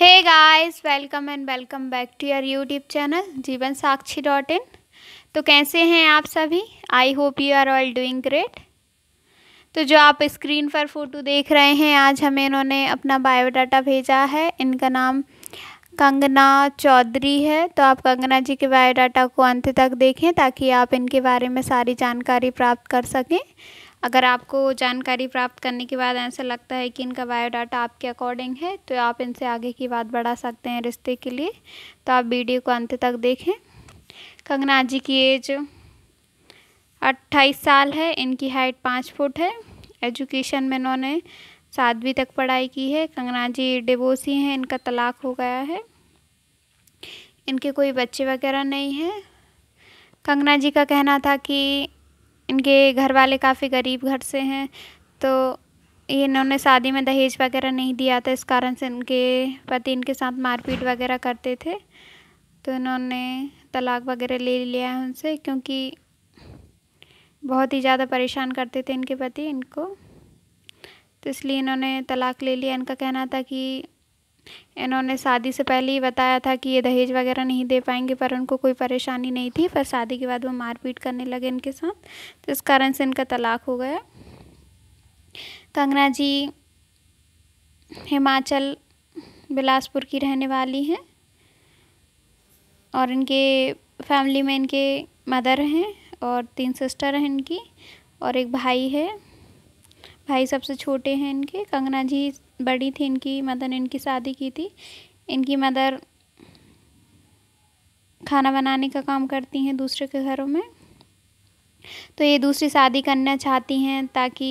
hey guys welcome and welcome back to your YouTube channel Jeevan Sakshi dot in तो कैसे हैं आप सभी I hope you are all doing great तो जो आप स्क्रीन पर फ़ोटो देख रहे हैं आज हमें इन्होंने अपना बायोडाटा भेजा है इनका नाम कंगना चौधरी है तो आप कंगना जी के बायोडाटा को अंत तक देखें ताकि आप इनके बारे में सारी जानकारी प्राप्त कर सकें अगर आपको जानकारी प्राप्त करने के बाद ऐसा लगता है कि इनका बायोडाटा आपके अकॉर्डिंग है तो आप इनसे आगे की बात बढ़ा सकते हैं रिश्ते के लिए तो आप वीडियो को अंत तक देखें कंगना जी की एज अट्ठाईस साल है इनकी हाइट पाँच फुट है एजुकेशन में इन्होंने सातवीं तक पढ़ाई की है कंगना जी डिवोसी हैं इनका तलाक हो गया है इनके कोई बच्चे वगैरह नहीं हैं कंगना जी का कहना था कि इनके घर वाले काफ़ी गरीब घर से हैं तो इन्होंने शादी में दहेज वगैरह नहीं दिया था इस कारण से इनके पति इनके साथ मारपीट वगैरह करते थे तो इन्होंने तलाक वगैरह ले लिया है उनसे क्योंकि बहुत ही ज़्यादा परेशान करते थे इनके पति इनको तो इसलिए इन्होंने तलाक ले लिया इनका कहना था कि इन्होंने शादी से पहले ही बताया था कि ये दहेज वगैरह नहीं दे पाएंगे पर उनको कोई परेशानी नहीं थी पर शादी के बाद वो मारपीट करने लगे इनके साथ तो इस कारण से इनका तलाक हो गया कंगना तो जी हिमाचल बिलासपुर की रहने वाली हैं और इनके फैमिली में इनके मदर हैं और तीन सिस्टर हैं इनकी और एक भाई है भाई सबसे छोटे हैं इनके कंगना जी बड़ी थी इनकी मदर ने इनकी शादी की थी इनकी मदर खाना बनाने का काम करती हैं दूसरे के घरों में तो ये दूसरी शादी करना चाहती हैं ताकि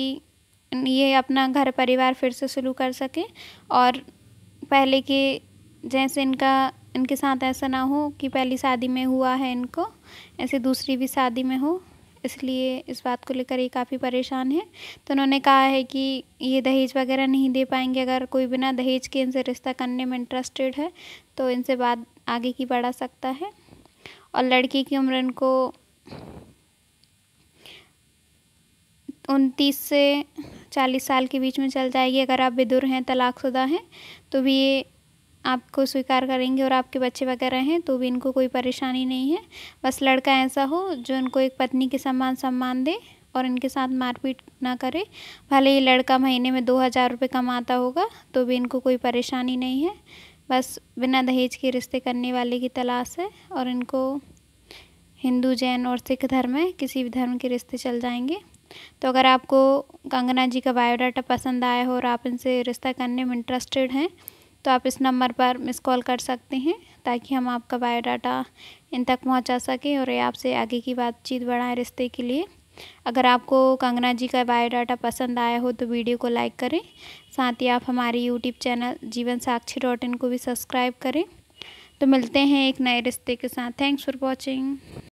ये अपना घर परिवार फिर से शुरू कर सकें और पहले के जैसे इनका इनके साथ ऐसा ना हो कि पहली शादी में हुआ है इनको ऐसे दूसरी भी शादी में हो इसलिए इस बात को लेकर ये काफ़ी परेशान है तो उन्होंने कहा है कि ये दहेज वगैरह नहीं दे पाएंगे अगर कोई बिना दहेज के इनसे रिश्ता करने में इंटरेस्टेड है तो इनसे बात आगे की बढ़ा सकता है और लड़की की उम्र इनको उनतीस से चालीस साल के बीच में चल जाएगी अगर आप विदुर हैं तलाकशुदा हैं तो भी ये आपको स्वीकार करेंगे और आपके बच्चे वगैरह हैं तो भी इनको कोई परेशानी नहीं है बस लड़का ऐसा हो जो इनको एक पत्नी के समान सम्मान दे और इनके साथ मारपीट ना करे भले ही लड़का महीने में दो हज़ार रुपये कमाता होगा तो भी इनको कोई परेशानी नहीं है बस बिना दहेज के रिश्ते करने वाले की तलाश है और इनको हिंदू जैन और सिख धर्म है किसी भी धर्म के रिश्ते चल जाएंगे तो अगर आपको कंगना जी का बायोडाटा पसंद आया हो और आप इनसे रिश्ता करने में इंटरेस्टेड हैं तो आप इस नंबर पर मिस कॉल कर सकते हैं ताकि हम आपका बायोडाटा इन तक पहुंचा सकें और ये आपसे आगे की बातचीत बढ़ाएं रिश्ते के लिए अगर आपको कंगना जी का बायोडाटा पसंद आया हो तो वीडियो को लाइक करें साथ ही आप हमारे YouTube channel Jeevan Sakshi dot इन को भी सब्सक्राइब करें तो मिलते हैं एक नए रिश्ते के साथ थैंक्स फॉर वॉचिंग